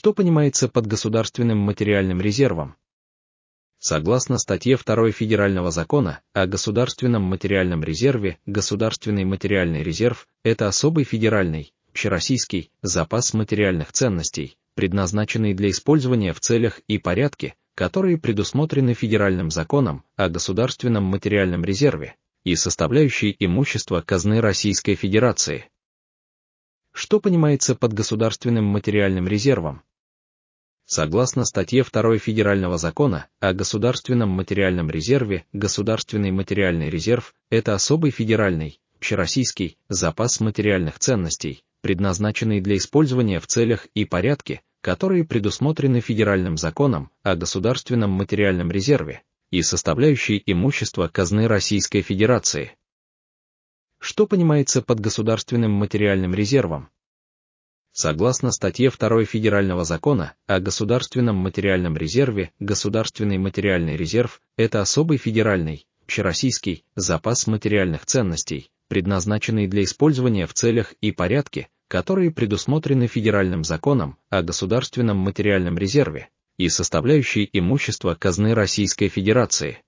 Что понимается под государственным материальным резервом? Согласно статье 2 Федерального закона о государственном материальном резерве, государственный материальный резерв – это особый федеральный, общероссийский, запас материальных ценностей, предназначенный для использования в целях и порядке, которые предусмотрены Федеральным законом о государственном материальном резерве и составляющий имущество казны Российской Федерации. Что понимается под государственным материальным резервом? Согласно статье 2 Федерального закона о Государственном материальном резерве, Государственный материальный резерв – это особый федеральный, общероссийский, запас материальных ценностей, предназначенный для использования в целях и порядке, которые предусмотрены Федеральным законом о Государственном материальном резерве и составляющий имущество казны Российской Федерации. Что понимается под Государственным материальным резервом? Согласно статье 2 Федерального закона о Государственном материальном резерве, Государственный материальный резерв – это особый федеральный, общероссийский, запас материальных ценностей, предназначенный для использования в целях и порядке, которые предусмотрены Федеральным законом о Государственном материальном резерве и составляющий имущество казны Российской Федерации.